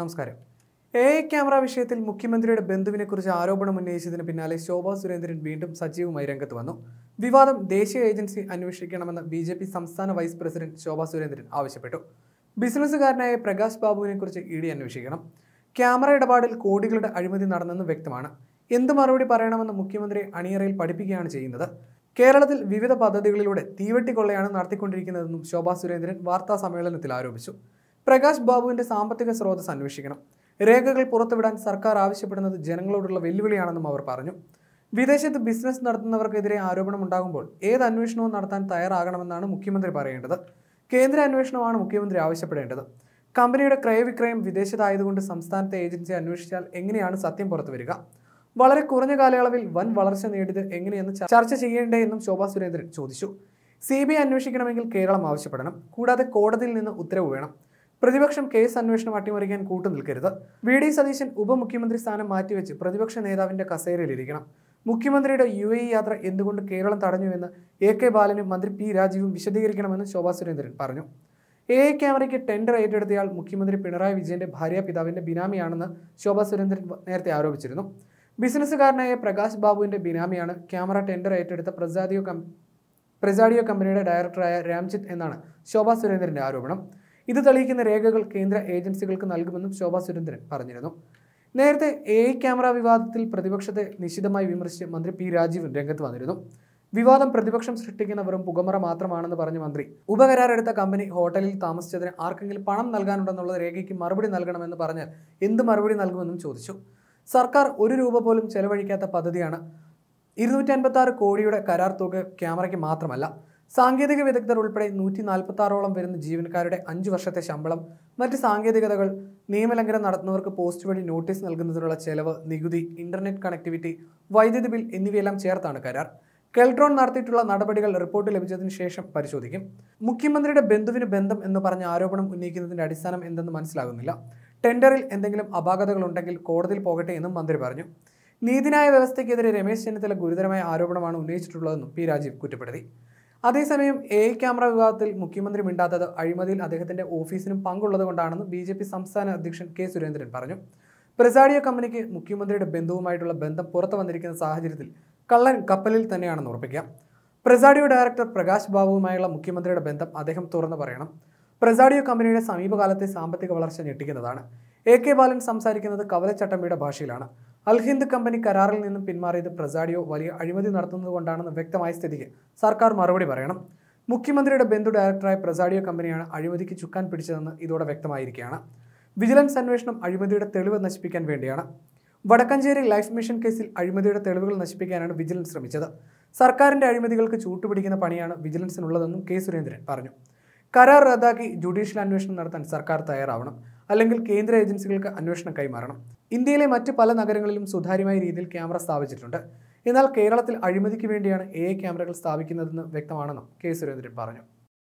നമസ്കാരം A I camera വിഷയത്തിൽ മുഖ്യമന്ത്രിയുടെ ബന്ധുവിനെക്കുറിച്ച് ആരോപണം ഉന്നയിച്ചതിന് പിന്നാലെ ശോഭാ സുരേന്ദ്രൻ വീണ്ടും സജീവമായി രംഗത്ത് വന്നു വിവാദം ദേശീയ ഏജൻസി അന്വേഷിക്കണമെന്ന് ബി ജെ പി സംസ്ഥാന വൈസ് പ്രസിഡന്റ് ശോഭാ സുരേന്ദ്രൻ ആവശ്യപ്പെട്ടു ബിസിനസ്സുകാരനായ പ്രകാശ് ബാബുവിനെക്കുറിച്ച് ഇ ഡി അന്വേഷിക്കണം ക്യാമറ ഇടപാടിൽ കോടികളുടെ അഴിമതി നടന്നെന്ന് വ്യക്തമാണ് എന്ത് മറുപടി പറയണമെന്ന് മുഖ്യമന്ത്രി അണിയറയിൽ പഠിപ്പിക്കുകയാണ് ചെയ്യുന്നത് കേരളത്തിൽ വിവിധ പദ്ധതികളിലൂടെ തീവെട്ടിക്കൊള്ളയാണ് നടത്തിക്കൊണ്ടിരിക്കുന്നതെന്നും ശോഭാ സുരേന്ദ്രൻ വാർത്താ സമ്മേളനത്തിൽ ആരോപിച്ചു പ്രകാശ് ബാബുവിന്റെ സാമ്പത്തിക സ്രോതസ് അന്വേഷിക്കണം രേഖകൾ പുറത്തുവിടാൻ സർക്കാർ ആവശ്യപ്പെടുന്നത് ജനങ്ങളോടുള്ള വെല്ലുവിളിയാണെന്നും അവർ പറഞ്ഞു വിദേശത്ത് ബിസിനസ് നടത്തുന്നവർക്കെതിരെ ആരോപണം ഉണ്ടാകുമ്പോൾ ഏത് അന്വേഷണവും നടത്താൻ തയ്യാറാകണമെന്നാണ് മുഖ്യമന്ത്രി പറയേണ്ടത് കേന്ദ്ര അന്വേഷണമാണ് മുഖ്യമന്ത്രി ആവശ്യപ്പെടേണ്ടത് കമ്പനിയുടെ ക്രയവിക്രയം വിദേശത്തായതുകൊണ്ട് സംസ്ഥാനത്തെ ഏജൻസി അന്വേഷിച്ചാൽ എങ്ങനെയാണ് സത്യം പുറത്തു വരിക വളരെ കുറഞ്ഞ കാലയളവിൽ വൻ വളർച്ച നേടിയത് എങ്ങനെയെന്ന് ചർച്ച ചെയ്യേണ്ടേ എന്നും ശോഭാ സുരേന്ദ്രൻ ചോദിച്ചു സി ബി ഐ അന്വേഷിക്കണമെങ്കിൽ കേരളം ആവശ്യപ്പെടണം കൂടാതെ കോടതിയിൽ നിന്ന് ഉത്തരവ് വേണം പ്രതിപക്ഷം കേസ് അന്വേഷണം അട്ടിമറിക്കാൻ കൂട്ടു നിൽക്കരുത് വി ഡി സതീശൻ ഉപമുഖ്യമന്ത്രി സ്ഥാനം മാറ്റിവെച്ച് പ്രതിപക്ഷ നേതാവിന്റെ കസേരയിലിരിക്കണം മുഖ്യമന്ത്രിയുടെ യു എ യാത്ര എന്തുകൊണ്ട് കേരളം തടഞ്ഞുവെന്ന് എ കെ ബാലനും മന്ത്രി പി രാജീവും വിശദീകരിക്കണമെന്ന് ശോഭാ സുരേന്ദ്രൻ പറഞ്ഞു എ ഐ ക്യാമറയ്ക്ക് ടെൻഡർ ഏറ്റെടുത്തയാൾ മുഖ്യമന്ത്രി പിണറായി വിജയന്റെ ഭാര്യ പിതാവിന്റെ ബിനാമിയാണെന്ന് ശോഭാ സുരേന്ദ്രൻ നേരത്തെ ആരോപിച്ചിരുന്നു ബിസിനസ്സുകാരനായ പ്രകാശ് ബാബുവിന്റെ ബിനാമിയാണ് ക്യാമറ ടെൻഡർ ഏറ്റെടുത്ത പ്രസാദിയോ കം പ്രസാഡിയോ കമ്പനിയുടെ ഡയറക്ടറായ രാംജിത്ത് എന്നാണ് ശോഭാ സുരേന്ദ്രന്റെ ആരോപണം ഇത് തെളിയിക്കുന്ന രേഖകൾ കേന്ദ്ര ഏജൻസികൾക്ക് നൽകുമെന്നും ശോഭാ സുരേന്ദ്രൻ പറഞ്ഞിരുന്നു നേരത്തെ എ ക്യാമറ വിവാദത്തിൽ പ്രതിപക്ഷത്തെ നിശിതമായി വിമർശിച്ച് മന്ത്രി പി രാജീവൻ രംഗത്ത് വന്നിരുന്നു വിവാദം പ്രതിപക്ഷം സൃഷ്ടിക്കുന്ന വെറും പുകമറ മാത്രമാണെന്ന് പറഞ്ഞ മന്ത്രി ഉപകരാറെടുത്ത കമ്പനി ഹോട്ടലിൽ താമസിച്ചതിന് ആർക്കെങ്കിലും പണം നൽകാനുണ്ടെന്നുള്ള രേഖയ്ക്ക് മറുപടി നൽകണമെന്ന് പറഞ്ഞാൽ എന്ത് മറുപടി നൽകുമെന്നും ചോദിച്ചു സർക്കാർ ഒരു രൂപ പോലും ചെലവഴിക്കാത്ത പദ്ധതിയാണ് ഇരുന്നൂറ്റി അൻപത്തി ആറ് കോടിയുടെ കരാർ തുക ക്യാമറയ്ക്ക് മാത്രമല്ല സാങ്കേതിക വിദഗ്ധർ ഉൾപ്പെടെ നൂറ്റി നാൽപ്പത്താറോളം വരുന്ന ജീവനക്കാരുടെ അഞ്ച് വർഷത്തെ ശമ്പളം മറ്റ് സാങ്കേതികതകൾ നിയമലംഘനം നടത്തുന്നവർക്ക് പോസ്റ്റ് വഴി നോട്ടീസ് നൽകുന്നതിനുള്ള ചെലവ് നികുതി ഇന്റർനെറ്റ് കണക്ടിവിറ്റി വൈദ്യുതി ബിൽ എന്നിവയെല്ലാം ചേർത്താണ് കരാർ കെൽട്രോൺ നടത്തിയിട്ടുള്ള നടപടികൾ റിപ്പോർട്ട് ലഭിച്ചതിന് ശേഷം പരിശോധിക്കും മുഖ്യമന്ത്രിയുടെ ബന്ധുവിന് ബന്ധം എന്ന് പറഞ്ഞ ആരോപണം ഉന്നയിക്കുന്നതിന്റെ അടിസ്ഥാനം എന്തെന്ന് മനസ്സിലാകുന്നില്ല ടെൻഡറിൽ എന്തെങ്കിലും അപാകതകളുണ്ടെങ്കിൽ കോടതിയിൽ പോകട്ടെ എന്നും മന്ത്രി പറഞ്ഞു നീതിന്യായ വ്യവസ്ഥയ്ക്കെതിരെ രമേശ് ചെന്നിത്തല ഗുരുതരമായ ആരോപണമാണ് ഉന്നയിച്ചിട്ടുള്ളതെന്നും പി രാജീവ് കുറ്റപ്പെടുത്തി അതേസമയം എ ക്യാമറ വിവാദത്തിൽ മുഖ്യമന്ത്രി മിണ്ടാത്തത് അഴിമതിയിൽ അദ്ദേഹത്തിന്റെ ഓഫീസിനും കൊണ്ടാണെന്ന് ബി ജെ പി സംസ്ഥാന അധ്യക്ഷൻ കെ സുരേന്ദ്രൻ പറഞ്ഞു പ്രസാഡിയ കമ്പനിക്ക് മുഖ്യമന്ത്രിയുടെ ബന്ധുവുമായിട്ടുള്ള ബന്ധം പുറത്തു വന്നിരിക്കുന്ന സാഹചര്യത്തിൽ കള്ളൻ കപ്പലിൽ തന്നെയാണെന്ന് ഉറപ്പിക്കാം പ്രസാഡിയോ ഡയറക്ടർ പ്രകാശ് ബാബുവുമായുള്ള മുഖ്യമന്ത്രിയുടെ ബന്ധം അദ്ദേഹം തുറന്നു പറയണം പ്രസാഡിയോ കമ്പനിയുടെ സമീപകാലത്തെ സാമ്പത്തിക വളർച്ച ഞെട്ടിക്കുന്നതാണ് എ കെ ബാലൻ സംസാരിക്കുന്നത് കവലച്ചട്ടമ്പിയുടെ ഭാഷയിലാണ് അൽഹിന്ദ് കമ്പനി കരാറിൽ നിന്നും പിന്മാറിയത് പ്രസാഡിയോ വലിയ അഴിമതി നടത്തുന്നതുകൊണ്ടാണെന്ന് വ്യക്തമായ സ്ഥിതിക്ക് സർക്കാർ മറുപടി പറയണം മുഖ്യമന്ത്രിയുടെ ബന്ധു ഡയറക്ടറായ പ്രസാഡിയോ കമ്പനിയാണ് അഴിമതിക്ക് ചുക്കാൻ പിടിച്ചതെന്ന് ഇതോടെ വ്യക്തമായിരിക്കുകയാണ് വിജിലൻസ് അന്വേഷണം അഴിമതിയുടെ തെളിവ് നശിപ്പിക്കാൻ വേണ്ടിയാണ് വടക്കഞ്ചേരി ലൈഫ് മിഷൻ കേസിൽ അഴിമതിയുടെ തെളിവുകൾ നശിപ്പിക്കാനാണ് വിജിലൻസ് ശ്രമിച്ചത് സർക്കാരിന്റെ അഴിമതികൾക്ക് ചൂട്ടുപിടിക്കുന്ന പണിയാണ് വിജിലൻസിനുള്ളതെന്നും കെ സുരേന്ദ്രൻ പറഞ്ഞു കരാർ റദ്ദാക്കി ജുഡീഷ്യൽ അന്വേഷണം നടത്താൻ സർക്കാർ തയ്യാറാവണം അല്ലെങ്കിൽ കേന്ദ്ര ഏജൻസികൾക്ക് അന്വേഷണം കൈമാറണം ഇന്ത്യയിലെ മറ്റ് പല നഗരങ്ങളിലും സുതാര്യമായ രീതിയിൽ ക്യാമറ സ്ഥാപിച്ചിട്ടുണ്ട് എന്നാൽ കേരളത്തിൽ അഴിമതിക്ക് വേണ്ടിയാണ് എ ക്യാമറകൾ സ്ഥാപിക്കുന്നതെന്ന് വ്യക്തമാണെന്നും കെ സുരേന്ദ്രൻ പറഞ്ഞു